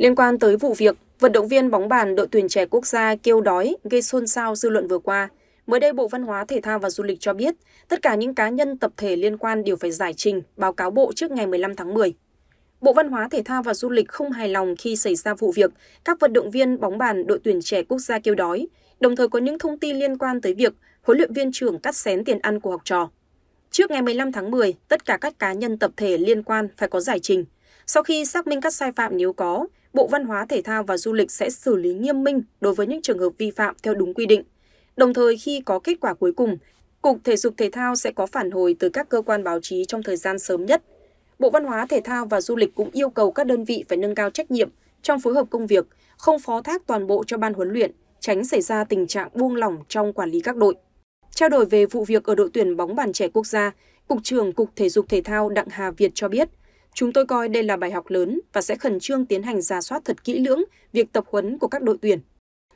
Liên quan tới vụ việc, vận động viên bóng bàn đội tuyển trẻ quốc gia kêu đói gây xôn xao dư luận vừa qua, mới đây Bộ Văn hóa, Thể thao và Du lịch cho biết, tất cả những cá nhân tập thể liên quan đều phải giải trình, báo cáo bộ trước ngày 15 tháng 10. Bộ Văn hóa, Thể thao và Du lịch không hài lòng khi xảy ra vụ việc các vận động viên bóng bàn đội tuyển trẻ quốc gia kêu đói, đồng thời có những thông tin liên quan tới việc huấn luyện viên trưởng cắt xén tiền ăn của học trò. Trước ngày 15 tháng 10, tất cả các cá nhân tập thể liên quan phải có giải trình – sau khi xác minh các sai phạm nếu có, Bộ Văn hóa Thể thao và Du lịch sẽ xử lý nghiêm minh đối với những trường hợp vi phạm theo đúng quy định. Đồng thời khi có kết quả cuối cùng, Cục Thể dục Thể thao sẽ có phản hồi từ các cơ quan báo chí trong thời gian sớm nhất. Bộ Văn hóa Thể thao và Du lịch cũng yêu cầu các đơn vị phải nâng cao trách nhiệm trong phối hợp công việc, không phó thác toàn bộ cho ban huấn luyện, tránh xảy ra tình trạng buông lỏng trong quản lý các đội. Trao đổi về vụ việc ở đội tuyển bóng bàn trẻ quốc gia, Cục trưởng Cục Thể dục Thể thao Đặng Hà Việt cho biết, Chúng tôi coi đây là bài học lớn và sẽ khẩn trương tiến hành ra soát thật kỹ lưỡng việc tập huấn của các đội tuyển.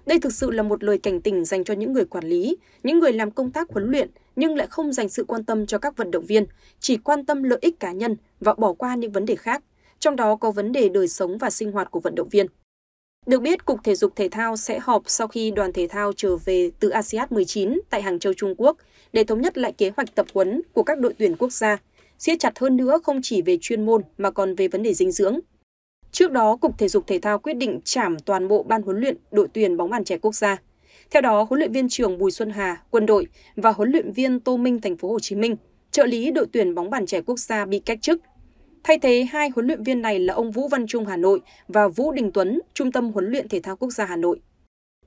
Đây thực sự là một lời cảnh tỉnh dành cho những người quản lý, những người làm công tác huấn luyện nhưng lại không dành sự quan tâm cho các vận động viên, chỉ quan tâm lợi ích cá nhân và bỏ qua những vấn đề khác, trong đó có vấn đề đời sống và sinh hoạt của vận động viên. Được biết, Cục Thể dục Thể thao sẽ họp sau khi đoàn thể thao trở về từ ASEAN 19 tại Hàng Châu Trung Quốc để thống nhất lại kế hoạch tập huấn của các đội tuyển quốc gia – siết chặt hơn nữa không chỉ về chuyên môn mà còn về vấn đề dinh dưỡng. Trước đó, Cục Thể dục Thể thao quyết định trảm toàn bộ ban huấn luyện đội tuyển bóng bàn trẻ quốc gia. Theo đó, huấn luyện viên trưởng Bùi Xuân Hà, quân đội và huấn luyện viên Tô Minh thành phố Hồ Chí Minh, trợ lý đội tuyển bóng bàn trẻ quốc gia bị cách chức. Thay thế hai huấn luyện viên này là ông Vũ Văn Trung Hà Nội và Vũ Đình Tuấn, Trung tâm huấn luyện thể thao quốc gia Hà Nội.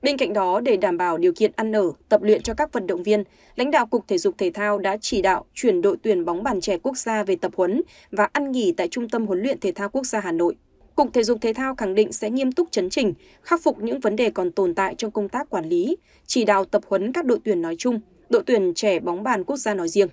Bên cạnh đó, để đảm bảo điều kiện ăn ở, tập luyện cho các vận động viên, lãnh đạo Cục Thể dục Thể thao đã chỉ đạo chuyển đội tuyển bóng bàn trẻ quốc gia về tập huấn và ăn nghỉ tại Trung tâm Huấn luyện Thể thao Quốc gia Hà Nội. Cục Thể dục Thể thao khẳng định sẽ nghiêm túc chấn chỉnh, khắc phục những vấn đề còn tồn tại trong công tác quản lý, chỉ đạo tập huấn các đội tuyển nói chung, đội tuyển trẻ bóng bàn quốc gia nói riêng.